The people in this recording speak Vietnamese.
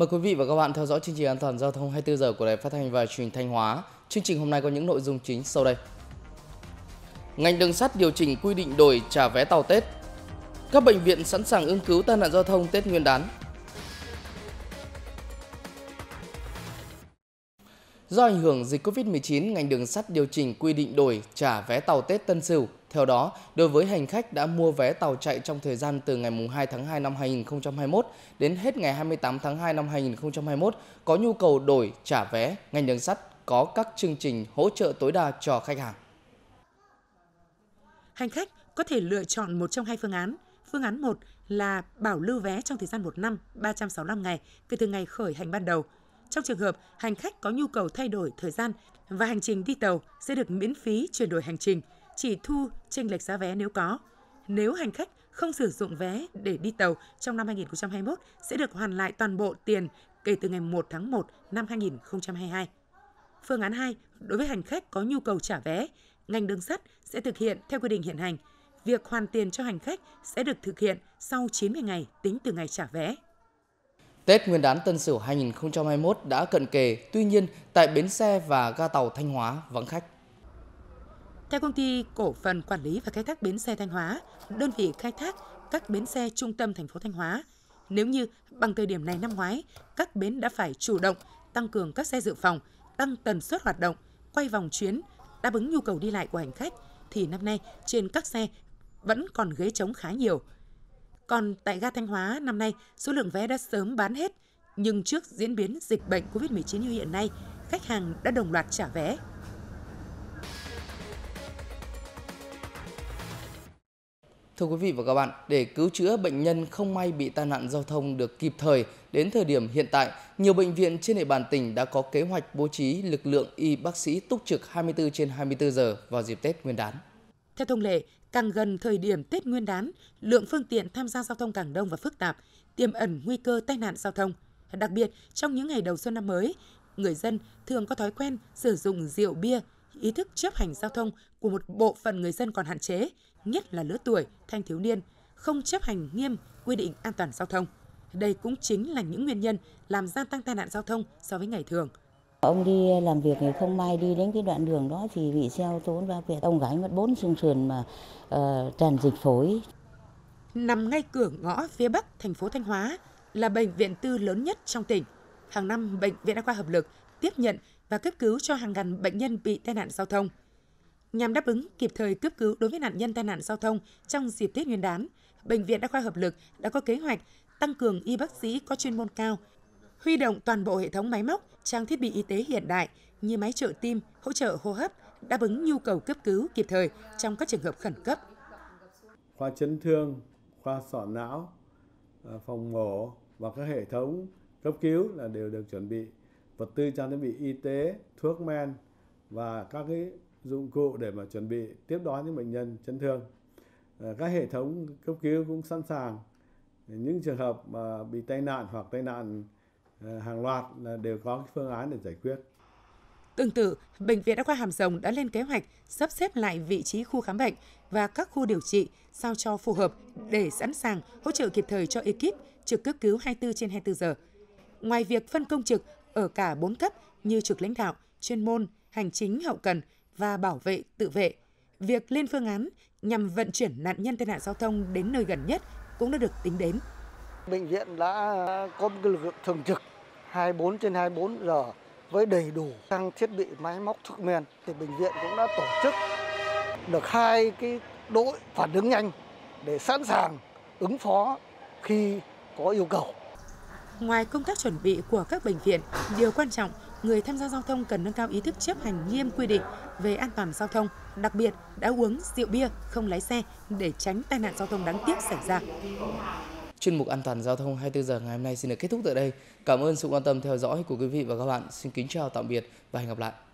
Mời quý vị và các bạn theo dõi chương trình an toàn giao thông 24 giờ của Đài Phát thanh và Truyền hình Thanh Hóa. Chương trình hôm nay có những nội dung chính sau đây. Ngành đường sắt điều chỉnh quy định đổi trả vé tàu Tết. Các bệnh viện sẵn sàng ứng cứu tai nạn giao thông Tết Nguyên đán. Do ảnh hưởng dịch COVID-19, ngành đường sắt điều chỉnh quy định đổi trả vé tàu Tết Tân Sửu. Theo đó, đối với hành khách đã mua vé tàu chạy trong thời gian từ ngày 2 tháng 2 năm 2021 đến hết ngày 28 tháng 2 năm 2021 có nhu cầu đổi trả vé, ngành đường sắt có các chương trình hỗ trợ tối đa cho khách hàng. Hành khách có thể lựa chọn một trong hai phương án. Phương án 1 là bảo lưu vé trong thời gian 1 năm 365 ngày kể từ ngày khởi hành ban đầu – trong trường hợp hành khách có nhu cầu thay đổi thời gian và hành trình đi tàu sẽ được miễn phí chuyển đổi hành trình, chỉ thu chênh lệch giá vé nếu có. Nếu hành khách không sử dụng vé để đi tàu trong năm 2021 sẽ được hoàn lại toàn bộ tiền kể từ ngày 1 tháng 1 năm 2022. Phương án 2, đối với hành khách có nhu cầu trả vé, ngành đường sắt sẽ thực hiện theo quy định hiện hành. Việc hoàn tiền cho hành khách sẽ được thực hiện sau 90 ngày tính từ ngày trả vé. Tết Nguyên đán Tân Sửu 2021 đã cận kề, tuy nhiên tại bến xe và ga tàu Thanh Hóa vắng khách. Theo công ty cổ phần quản lý và khai thác bến xe Thanh Hóa, đơn vị khai thác các bến xe trung tâm thành phố Thanh Hóa, nếu như bằng thời điểm này năm ngoái, các bến đã phải chủ động tăng cường các xe dự phòng, tăng tần suất hoạt động, quay vòng chuyến, đáp ứng nhu cầu đi lại của hành khách, thì năm nay trên các xe vẫn còn ghế trống khá nhiều – còn tại ga Thanh Hóa năm nay, số lượng vé đã sớm bán hết, nhưng trước diễn biến dịch bệnh COVID-19 như hiện nay, khách hàng đã đồng loạt trả vé. Thưa quý vị và các bạn, để cứu chữa bệnh nhân không may bị tai nạn giao thông được kịp thời đến thời điểm hiện tại, nhiều bệnh viện trên địa bàn tỉnh đã có kế hoạch bố trí lực lượng y bác sĩ túc trực 24 trên 24 giờ vào dịp Tết Nguyên đán. Theo thông lệ, càng gần thời điểm Tết Nguyên đán, lượng phương tiện tham gia giao thông càng đông và phức tạp, tiềm ẩn nguy cơ tai nạn giao thông. Đặc biệt, trong những ngày đầu xuân năm mới, người dân thường có thói quen sử dụng rượu bia, ý thức chấp hành giao thông của một bộ phận người dân còn hạn chế, nhất là lứa tuổi thanh thiếu niên, không chấp hành nghiêm quy định an toàn giao thông. Đây cũng chính là những nguyên nhân làm gia tăng tai nạn giao thông so với ngày thường. Ông đi làm việc thì không may đi đến cái đoạn đường đó thì bị xe ô tô cuốn va quẹt. Ông gái mất bốn xương sườn mà uh, tràn dịch phổi. Nằm ngay cửa ngõ phía bắc thành phố Thanh Hóa là bệnh viện tư lớn nhất trong tỉnh. Hàng năm, bệnh viện đa khoa hợp lực tiếp nhận và cấp cứu cho hàng ngàn bệnh nhân bị tai nạn giao thông. Nhằm đáp ứng kịp thời cấp cứu đối với nạn nhân tai nạn giao thông trong dịp Tết Nguyên đán, bệnh viện đa khoa hợp lực đã có kế hoạch tăng cường y bác sĩ có chuyên môn cao huy động toàn bộ hệ thống máy móc, trang thiết bị y tế hiện đại như máy trợ tim, hỗ trợ hô hấp, đáp ứng nhu cầu cấp cứu kịp thời trong các trường hợp khẩn cấp. Khoa chấn thương, khoa sọ não, ờ, phòng mổ và các hệ thống cấp cứu là đều được chuẩn bị vật tư trang thiết bị y tế, thuốc men và các cái dụng cụ để mà chuẩn bị tiếp đón những bệnh nhân chấn thương. Ờ, các hệ thống cấp cứu cũng sẵn sàng những trường hợp mà bị tai nạn hoặc tai nạn Ờ, hàng loạt là ờ, đều có cái phương án để giải quyết. Tương tự, Bệnh viện Đa khoa Hàm Rồng đã lên kế hoạch sắp xếp lại vị trí khu khám bệnh và các khu điều trị sao cho phù hợp để sẵn sàng hỗ trợ kịp thời cho ekip trực cấp cứu 24 trên 24 giờ. Ngoài việc phân công trực ở cả 4 cấp như trực lãnh đạo, chuyên môn, hành chính hậu cần và bảo vệ tự vệ, việc lên phương án nhằm vận chuyển nạn nhân tai nạn giao thông đến nơi gần nhất cũng đã được tính đến. Bệnh viện đã có một lực lượng thường trực 24 trên 24 giờ với đầy đủ trang thiết bị máy móc thuốc men thì bệnh viện cũng đã tổ chức được hai cái đội phản ứng nhanh để sẵn sàng ứng phó khi có yêu cầu. Ngoài công tác chuẩn bị của các bệnh viện, điều quan trọng người tham gia giao thông cần nâng cao ý thức chấp hành nghiêm quy định về an toàn giao thông, đặc biệt đã uống rượu bia không lái xe để tránh tai nạn giao thông đáng tiếc xảy ra. Chuyên mục An toàn giao thông 24 giờ ngày hôm nay xin được kết thúc tại đây. Cảm ơn sự quan tâm theo dõi của quý vị và các bạn. Xin kính chào tạm biệt và hẹn gặp lại.